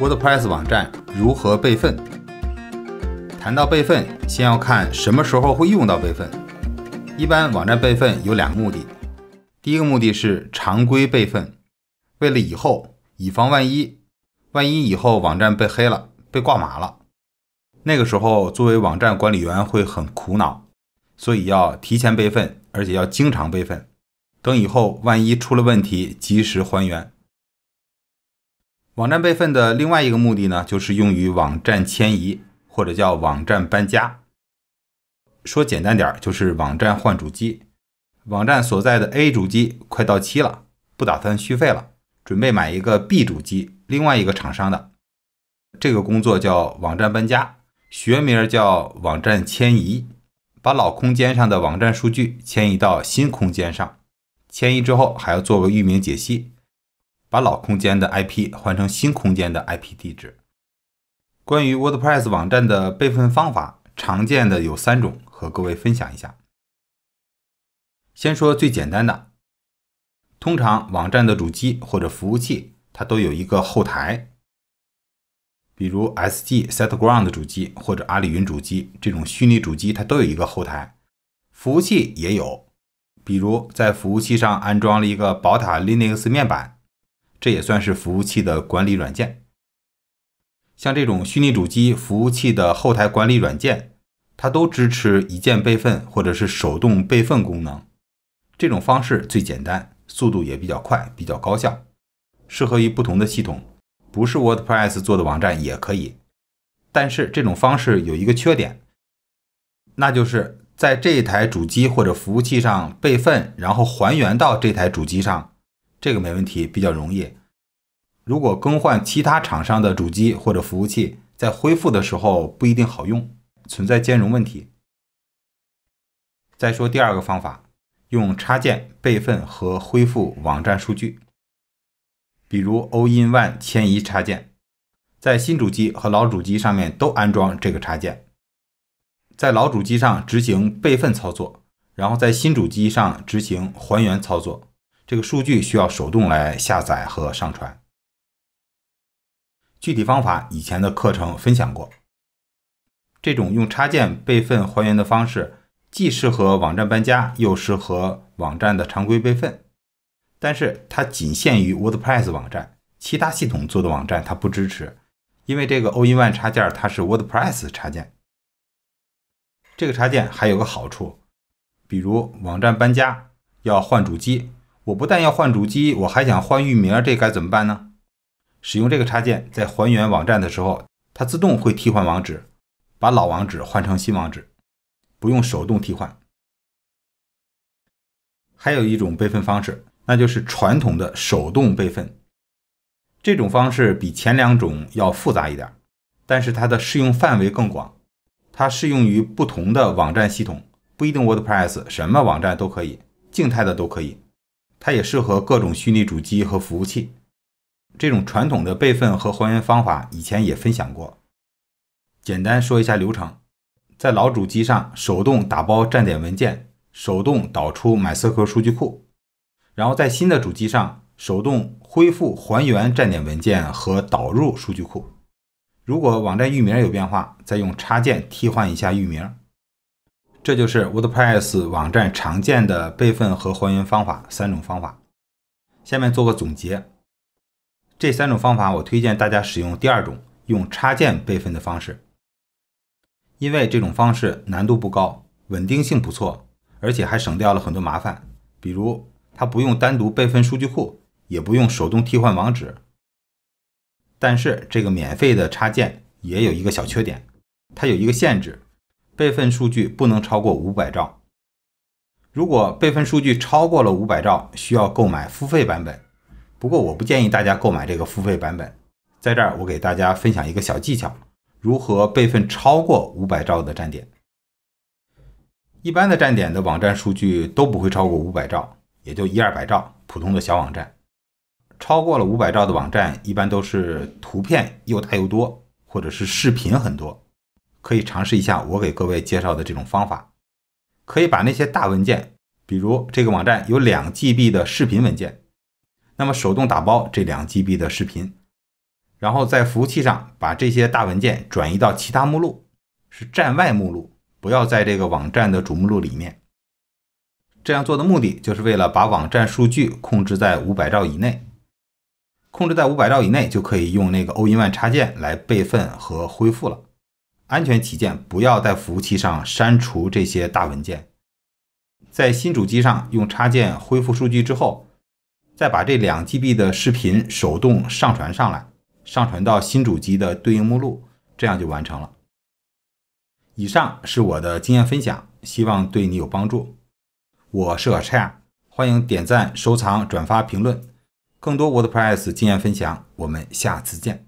WordPress 网站如何备份？谈到备份，先要看什么时候会用到备份。一般网站备份有两个目的，第一个目的是常规备份，为了以后以防万一，万一以后网站被黑了、被挂马了，那个时候作为网站管理员会很苦恼，所以要提前备份，而且要经常备份，等以后万一出了问题，及时还原。网站备份的另外一个目的呢，就是用于网站迁移或者叫网站搬家。说简单点，就是网站换主机。网站所在的 A 主机快到期了，不打算续费了，准备买一个 B 主机，另外一个厂商的。这个工作叫网站搬家，学名叫网站迁移，把老空间上的网站数据迁移到新空间上。迁移之后还要做个域名解析。把老空间的 IP 换成新空间的 IP 地址。关于 WordPress 网站的备份方法，常见的有三种，和各位分享一下。先说最简单的，通常网站的主机或者服务器，它都有一个后台，比如 SG SetGround 主机或者阿里云主机这种虚拟主机，它都有一个后台，服务器也有，比如在服务器上安装了一个宝塔 Linux 面板。这也算是服务器的管理软件，像这种虚拟主机服务器的后台管理软件，它都支持一键备份或者是手动备份功能。这种方式最简单，速度也比较快，比较高效，适合于不同的系统，不是 WordPress 做的网站也可以。但是这种方式有一个缺点，那就是在这一台主机或者服务器上备份，然后还原到这台主机上。这个没问题，比较容易。如果更换其他厂商的主机或者服务器，在恢复的时候不一定好用，存在兼容问题。再说第二个方法，用插件备份和恢复网站数据，比如 a l l i n o n e 迁移插件，在新主机和老主机上面都安装这个插件，在老主机上执行备份操作，然后在新主机上执行还原操作。这个数据需要手动来下载和上传，具体方法以前的课程分享过。这种用插件备份还原的方式，既适合网站搬家，又适合网站的常规备份。但是它仅限于 WordPress 网站，其他系统做的网站它不支持，因为这个 AllInOne 插件它是 WordPress 插件。这个插件还有个好处，比如网站搬家要换主机。我不但要换主机，我还想换域名，这该怎么办呢？使用这个插件，在还原网站的时候，它自动会替换网址，把老网址换成新网址，不用手动替换。还有一种备份方式，那就是传统的手动备份。这种方式比前两种要复杂一点，但是它的适用范围更广，它适用于不同的网站系统，不一定 WordPress，什么网站都可以，静态的都可以。它也适合各种虚拟主机和服务器。这种传统的备份和还原方法以前也分享过，简单说一下流程：在老主机上手动打包站点文件，手动导出 MySQL 数据库，然后在新的主机上手动恢复还原站点文件和导入数据库。如果网站域名有变化，再用插件替换一下域名。这就是 WordPress 网站常见的备份和还原方法三种方法。下面做个总结。这三种方法我推荐大家使用第二种，用插件备份的方式，因为这种方式难度不高，稳定性不错，而且还省掉了很多麻烦，比如它不用单独备份数据库，也不用手动替换网址。但是这个免费的插件也有一个小缺点，它有一个限制。备份数据不能超过五百兆。如果备份数据超过了五百兆，需要购买付费版本。不过我不建议大家购买这个付费版本。在这儿我给大家分享一个小技巧，如何备份超过五百兆的站点。一般的站点的网站数据都不会超过五百兆，也就一二百兆，普通的小网站。超过了五百兆的网站，一般都是图片又大又多，或者是视频很多。可以尝试一下我给各位介绍的这种方法，可以把那些大文件，比如这个网站有两 GB 的视频文件，那么手动打包这两 GB 的视频，然后在服务器上把这些大文件转移到其他目录，是站外目录，不要在这个网站的主目录里面。这样做的目的就是为了把网站数据控制在五百兆以内，控制在五百兆以内就可以用那个 o l l i n o n e 插件来备份和恢复了。安全起见，不要在服务器上删除这些大文件。在新主机上用插件恢复数据之后，再把这两 GB 的视频手动上传上来，上传到新主机的对应目录，这样就完成了。以上是我的经验分享，希望对你有帮助。我是阿 c h a r e 欢迎点赞、收藏、转发、评论。更多 WordPress 经验分享，我们下次见。